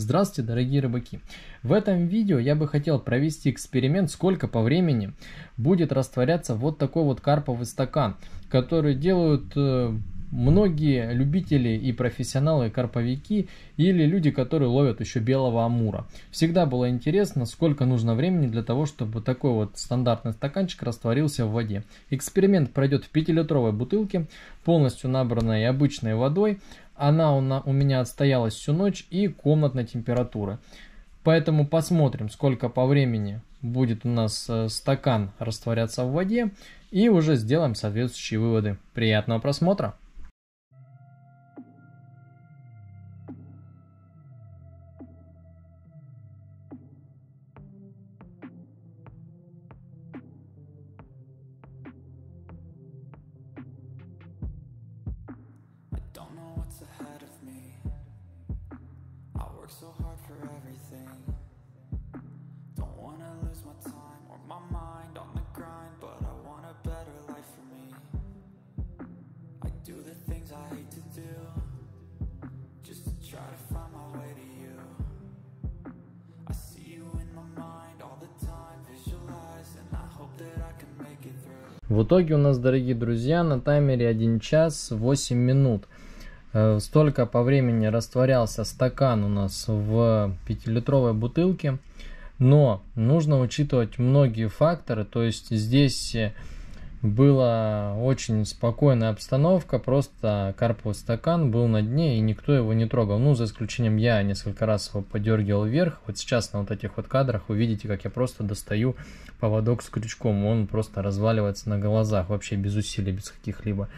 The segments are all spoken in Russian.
Здравствуйте, дорогие рыбаки! В этом видео я бы хотел провести эксперимент, сколько по времени будет растворяться вот такой вот карповый стакан, который делают э, многие любители и профессионалы-карповики или люди, которые ловят еще белого амура. Всегда было интересно, сколько нужно времени для того, чтобы такой вот стандартный стаканчик растворился в воде. Эксперимент пройдет в 5-литровой бутылке, полностью набранной обычной водой. Она у меня отстоялась всю ночь и комнатной температуры. Поэтому посмотрим, сколько по времени будет у нас э, стакан растворяться в воде и уже сделаем соответствующие выводы. Приятного просмотра! hate to do Just to try to find my way to you I see you in my mind all the time Visualize and I hope that I can make it through В итоге у нас, дорогие друзья, на таймере 1 час 8 минут. Э, столько по времени растворялся стакан у нас в 5-литровой бутылке. Но нужно учитывать многие факторы, то есть здесь э, была очень спокойная обстановка, просто карповый стакан был на дне, и никто его не трогал. Ну, за исключением я несколько раз его подергивал вверх. Вот сейчас на вот этих вот кадрах вы видите, как я просто достаю поводок с крючком. Он просто разваливается на глазах, вообще без усилий, без каких-либо.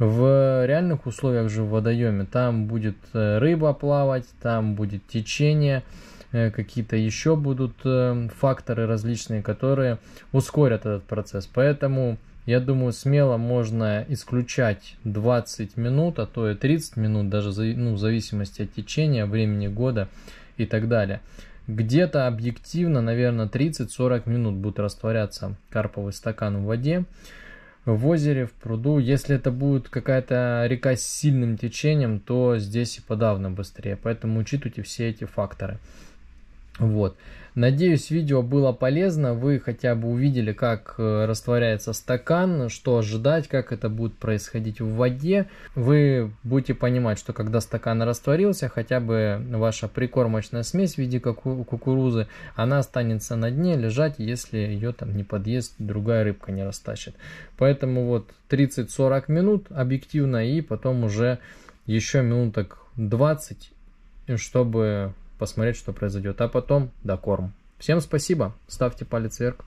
В реальных условиях же в водоеме там будет э, рыба плавать, там будет течение – Э, какие-то еще будут э, факторы различные, которые ускорят этот процесс. Поэтому я думаю, смело можно исключать 20 минут, а то и 30 минут, даже ну, в зависимости от течения, времени года и так далее. Где-то объективно, наверное, 30-40 минут будет растворяться карповый стакан в воде, в озере, в пруду. Если это будет какая-то река с сильным течением, то здесь и подавно быстрее. Поэтому учитывайте все эти факторы. Вот. Надеюсь, видео было полезно. Вы хотя бы увидели, как э, растворяется стакан, что ожидать, как это будет происходить в воде. Вы будете понимать, что когда стакан растворился, хотя бы ваша прикормочная смесь в виде куку кукурузы, она останется на дне лежать, если ее там не подъест, другая рыбка не растащит. Поэтому вот 30-40 минут объективно и потом уже еще минуток 20, чтобы посмотреть, что произойдет. А потом докорм. Всем спасибо. Ставьте палец вверх.